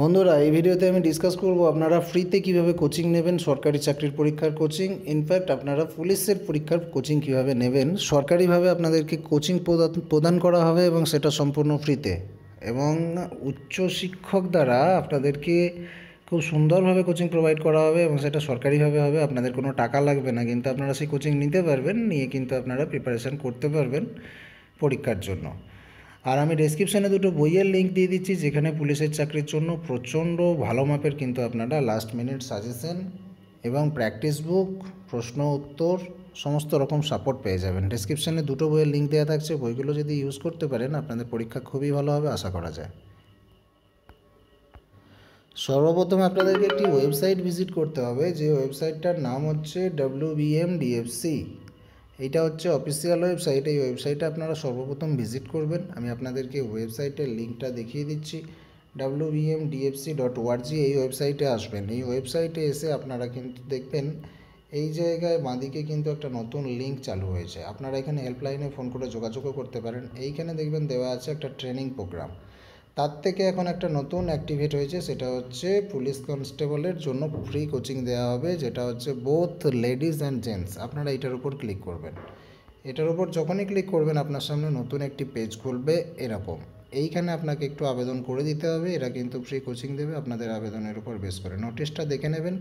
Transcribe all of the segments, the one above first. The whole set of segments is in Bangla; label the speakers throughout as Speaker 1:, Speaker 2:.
Speaker 1: বন্ধুরা এই ভিডিওতে আমি ডিসকাস করব আপনারা ফ্রিতে কিভাবে কোচিং নেবেন সরকারি চাকরির পরীক্ষার কোচিং ইনফ্যাক্ট আপনারা পুলিশের পরীক্ষার কোচিং কিভাবে নেবেন সরকারিভাবে আপনাদেরকে কোচিং প্রদান করা হবে এবং সেটা সম্পূর্ণ ফ্রিতে এবং উচ্চ শিক্ষক দ্বারা আপনাদেরকে খুব সুন্দরভাবে কোচিং প্রোভাইড করা হবে এবং সেটা সরকারিভাবে হবে আপনাদের কোনো টাকা লাগবে না কিন্তু আপনারা সেই কোচিং নিতে পারবেন নিয়ে কিন্তু আপনারা প্রিপারেশান করতে পারবেন পরীক্ষার জন্য আর আমি ডেসক্রিপশানে দুটো বইয়ের লিঙ্ক দিয়ে দিচ্ছি যেখানে পুলিশের চাকরির জন্য প্রচণ্ড ভালো মাপের কিন্তু আপনারা লাস্ট মিনিট সাজেশন এবং প্র্যাকটিস বুক প্রশ্ন উত্তর সমস্ত রকম সাপোর্ট পেয়ে যাবেন ডেসক্রিপশানে দুটো বইয়ের লিঙ্ক দেওয়া থাকছে বইগুলো যদি ইউজ করতে পারেন আপনাদের পরীক্ষা খুবই ভালো হবে আশা করা যায় সর্বপ্রথম আপনাদেরকে একটি ওয়েবসাইট ভিজিট করতে হবে যে ওয়েবসাইটটার নাম হচ্ছে ডাব্লিউ বিএম ডিএফসি এইটা হচ্ছে অফিসিয়াল ওয়েবসাইট এই ওয়েবসাইটে আপনারা সর্বপ্রথম ভিজিট করবেন আমি আপনাদেরকে ওয়েবসাইটের লিঙ্কটা দেখিয়ে দিচ্ছি ডাব্লিউ ডট এই ওয়েবসাইটে আসবেন এই ওয়েবসাইটে এসে আপনারা কিন্তু দেখবেন এই জায়গায় বাঁদিকে কিন্তু একটা নতুন লিঙ্ক চালু হয়েছে আপনারা এখানে হেল্পলাইনে ফোন করে যোগাযোগও করতে পারেন এইখানে দেখবেন দেওয়া আছে একটা ট্রেনিং প্রোগ্রাম তার থেকে এখন একটা নতুন অ্যাক্টিভেট হয়েছে সেটা হচ্ছে পুলিশ কনস্টেবলের জন্য ফ্রি কোচিং দেওয়া হবে যেটা হচ্ছে বোথ লেডিস অ্যান্ড জেন্টস আপনারা এটার উপর ক্লিক করবেন এটার উপর যখনই ক্লিক করবেন আপনার সামনে নতুন একটি পেজ খুলবে এরকম এইখানে আপনাকে একটু আবেদন করে দিতে হবে এরা কিন্তু ফ্রি কোচিং দেবে আপনাদের আবেদনের উপর বেস করে নোটিশটা দেখে নেবেন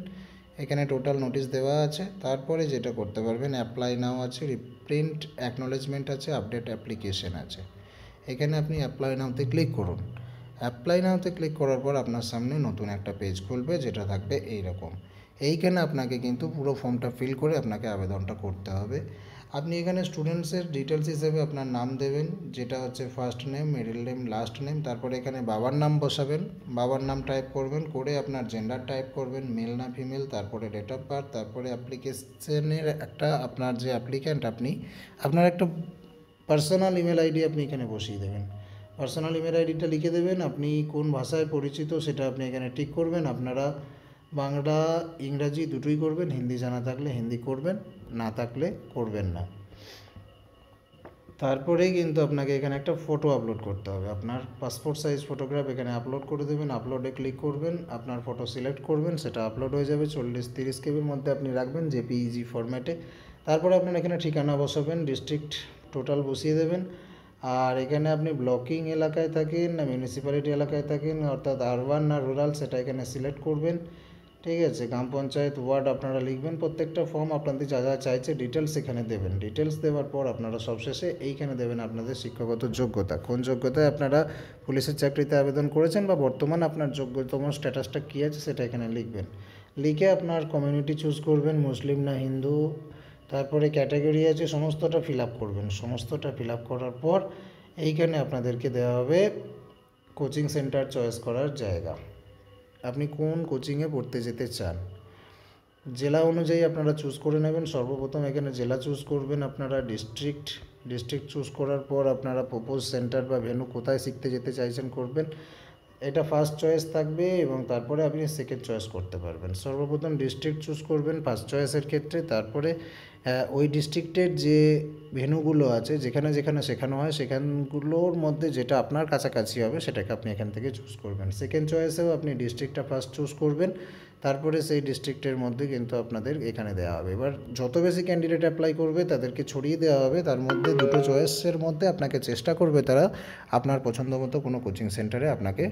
Speaker 1: এখানে টোটাল নোটিশ দেওয়া আছে তারপরে যেটা করতে পারবেন অ্যাপ্লাই নাও আছে রিপ্রিন্ট অ্যাকনোলেজমেন্ট আছে আপডেট অ্যাপ্লিকেশন আছে এখানে আপনি অ্যাপ্লাই নাওতে ক্লিক করুন অ্যাপ্লাই নাওতে ক্লিক করার পর আপনার সামনে নতুন একটা পেজ খুলবে যেটা থাকবে এই রকম এইখানে আপনাকে কিন্তু পুরো ফর্মটা ফিল করে আপনাকে আবেদনটা করতে হবে আপনি এখানে স্টুডেন্টসের ডিটেলস হিসেবে আপনার নাম দেবেন যেটা হচ্ছে first name middle name last name তারপরে এখানে বাবার নাম বসাবেন বাবার নাম টাইপ করবেন করে আপনার জেন্ডার টাইপ করবেন মেল না ফিমেল তারপরে ডেট অফ বার্থ তারপরে অ্যাপ্লিকেশনের একটা আপনার যে অ্যাপ্লিক্যান্ট আপনি আপনার একটা পার্সোনাল ইমেল আইডি আপনি এখানে বসিয়ে দেবেন পার্সোনাল ইমেল আইডিটা লিখে দেবেন আপনি কোন ভাষায় পরিচিত সেটা আপনি এখানে ঠিক করবেন আপনারা বাংলা ইংরাজি দুটোই করবেন হিন্দি জানা থাকলে হিন্দি করবেন না থাকলে করবেন না তারপরেই কিন্তু আপনাকে এখানে একটা ফটো আপলোড করতে হবে আপনার পাসপোর্ট সাইজ ফটোগ্রাফ এখানে আপলোড করে দেবেন আপলোডে ক্লিক করবেন আপনার ফটো সিলেক্ট করবেন সেটা আপলোড হয়ে যাবে চল্লিশ তিরিশ কেবির মধ্যে আপনি রাখবেন জেপিইজি ফরম্যাটে তারপরে আপনার এখানে ঠিকানা বসাবেন ডিস্ট্রিক্ট টোটাল বসিয়ে দেবেন আর এখানে আপনি ব্লকিং এলাকায় থাকেন না মিউনিসিপ্যালিটি এলাকায় থাকেন অর্থাৎ আরবান না রুরাল সেটা এখানে সিলেক্ট করবেন ঠিক আছে গ্রাম পঞ্চায়েত ওয়ার্ড আপনারা লিখবেন প্রত্যেকটা ফর্ম আপনাদের যা যা চাইছে ডিটেলস এখানে দেবেন ডিটেলস দেওয়ার পর আপনারা সবশেষে এইখানে দেবেন আপনাদের শিক্ষাগত যোগ্যতা কোন যোগ্যতায় আপনারা পুলিশের চাকরিতে আবেদন করেছেন বা বর্তমান আপনার যোগ্যতম স্ট্যাটাসটা কী আছে সেটা এখানে লিখবেন লিখে আপনার কমিউনিটি চুজ করবেন মুসলিম না হিন্দু তারপরে ক্যাটাগরি আছে সমস্তটা ফিল করবেন সমস্তটা ফিল করার পর এইখানে আপনাদেরকে দেওয়া হবে কোচিং সেন্টার চয়েস করার জায়গা আপনি কোন কোচিংয়ে পড়তে যেতে চান জেলা অনুযায়ী আপনারা চুজ করে নেবেন সর্বপ্রথম এখানে জেলা চুজ করবেন আপনারা ডিস্ট্রিক্ট ডিস্ট্রিক্ট চুজ করার পর আপনারা প্রপোজ সেন্টার বা ভেনু কোথায় শিখতে যেতে চাইছেন করবেন এটা ফার্স্ট চয়েস থাকবে এবং তারপরে আপনি সেকেন্ড চয়েস করতে পারবেন সর্বপ্রথম ডিস্ট্রিক্ট চুজ করবেন ফার্স্ট চয়েসের ক্ষেত্রে তারপরে ওই ডিস্ট্রিক্টের যে ভেনুগুলো আছে যেখানে যেখানে শেখানো হয় সেখানগুলোর মধ্যে যেটা আপনার কাছাকাছি হবে সেটাকে আপনি এখান থেকে চুজ করবেন সেকেন্ড চয়েসেও আপনি ডিস্ট্রিক্টটা ফার্স্ট চুজ করবেন তারপরে সেই ডিস্ট্রিক্টের মধ্যে কিন্তু আপনাদের এখানে দেওয়া হবে এবার যত বেশি ক্যান্ডিডেট অ্যাপ্লাই করবে তাদেরকে ছড়িয়ে দেওয়া হবে তার মধ্যে দুটো চয়েসের মধ্যে আপনাকে চেষ্টা করবে তারা আপনার পছন্দ মতো কোনো কোচিং সেন্টারে আপনাকে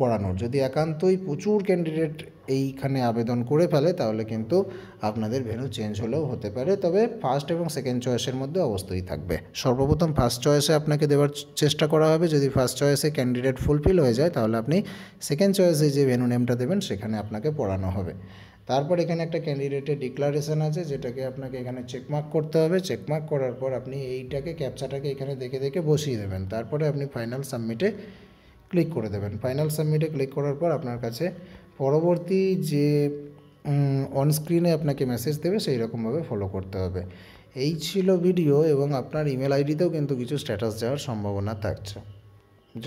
Speaker 1: পড়ানোর যদি একান্তই প্রচুর ক্যান্ডিডেট এইখানে আবেদন করে ফেলে তাহলে কিন্তু আপনাদের ভেনু চেঞ্জ হলেও হতে পারে তবে ফার্স্ট এবং সেকেন্ড চয়েসের মধ্যে অবশ্যই থাকবে সর্বপ্রথম ফার্স্ট চয়েসে আপনাকে দেওয়ার চেষ্টা করা হবে যদি ফার্স্ট চয়েসে ক্যান্ডিডেট ফুলফিল হয়ে যায় তাহলে আপনি সেকেন্ড চয়েসে যে ভেনু নেমটা দেবেন সেখানে আপনাকে পড়ানো হবে তারপর এখানে একটা ক্যান্ডিডেটের ডিক্লারেশন আছে যেটাকে আপনাকে এখানে চেকমার্ক করতে হবে চেকমার্ক করার পর আপনি এইটাকে ক্যাপচাটাকে এখানে দেখে দেখে বসিয়ে দেবেন তারপরে আপনি ফাইনাল সাবমিটে ক্লিক করে দেবেন ফাইনাল সাবমিটে ক্লিক করার পর আপনার কাছে পরবর্তী যে অনস্ক্রিনে আপনাকে মেসেজ দেবে সেই রকমভাবে ফলো করতে হবে এই ছিল ভিডিও এবং আপনার ইমেল আইডিতেও কিন্তু কিছু স্ট্যাটাস যাওয়ার সম্ভাবনা থাকছে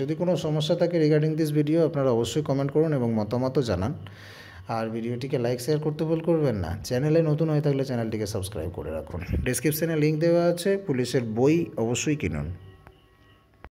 Speaker 1: যদি কোনো সমস্যা থাকে রিগার্ডিং দিস ভিডিও আপনারা অবশ্যই কমেন্ট করুন এবং মতামতও জানান আর ভিডিওটিকে লাইক শেয়ার করতে ভুল করবেন না চ্যানেলে নতুন হয়ে থাকলে চ্যানেলটিকে সাবস্ক্রাইব করে রাখুন ডিসক্রিপশানে লিঙ্ক দেওয়া আছে পুলিশের বই অবশ্যই কিনুন